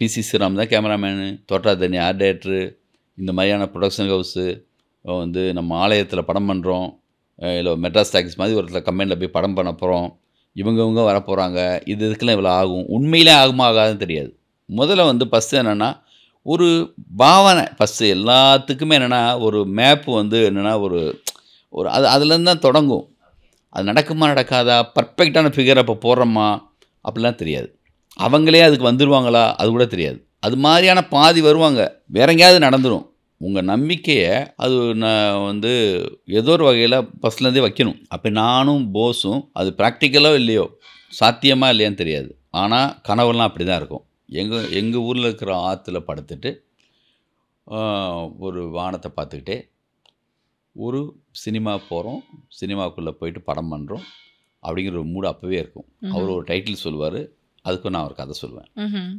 PC Sriram தான் cameraman தண்ணி art director இந்த மாதிரியான ப்ரொடக்ஷன் ஹவுஸு வந்து நம்ம ஆலயத்தில் படம் பண்ணுறோம் இல்லை மெட்ராஸ் டாக்ஸ் மாதிரி ஒரு இடத்துல கம்பெனியில் போய் படம் பண்ண போகிறோம் இவங்கவுங்க வர போகிறாங்க இது இதுக்கெல்லாம் இவ்வளோ ஆகும் உண்மையிலே ஆகுமா ஆகாதுன்னு தெரியாது முதல்ல வந்து ஃபஸ்ட்டு என்னென்னா ஒரு பாவனை ஃபஸ்ட்டு எல்லாத்துக்குமே என்னென்னா ஒரு மேப்பு வந்து என்னென்னா ஒரு ஒரு அது அதுலேருந்து தான் தொடங்கும் அது நடக்குமா நடக்காதா பர்ஃபெக்டான ஃபிகர் அப்போ போடுறோமா அப்படிலாம் தெரியாது அவங்களே அதுக்கு வந்துடுவாங்களா அது கூட தெரியாது அது மாதிரியான பாதி வருவாங்க வேற எங்கேயாவது நடந்துடும் உங்கள் நம்பிக்கையை அது நான் வந்து ஏதோ ஒரு வகையில் ஃபஸ்ட்லேருந்தே வைக்கணும் அப்போ நானும் போஸும் அது ப்ராக்டிக்கலோ இல்லையோ சாத்தியமாக இல்லையான்னு தெரியாது ஆனால் கனவுலாம் அப்படி தான் இருக்கும் எங்கள் எங்கள் ஊரில் இருக்கிற ஆற்றுல படுத்துட்டு ஒரு வானத்தை பார்த்துக்கிட்டே ஒரு சினிமா போகிறோம் சினிமாக்குள்ளே போயிட்டு படம் பண்ணுறோம் அப்படிங்கிற ஒரு மூடு அப்போவே இருக்கும் அவர் ஒரு டைட்டில் சொல்லுவார் அதுக்கும் நான் ஒரு கதை சொல்லுவேன்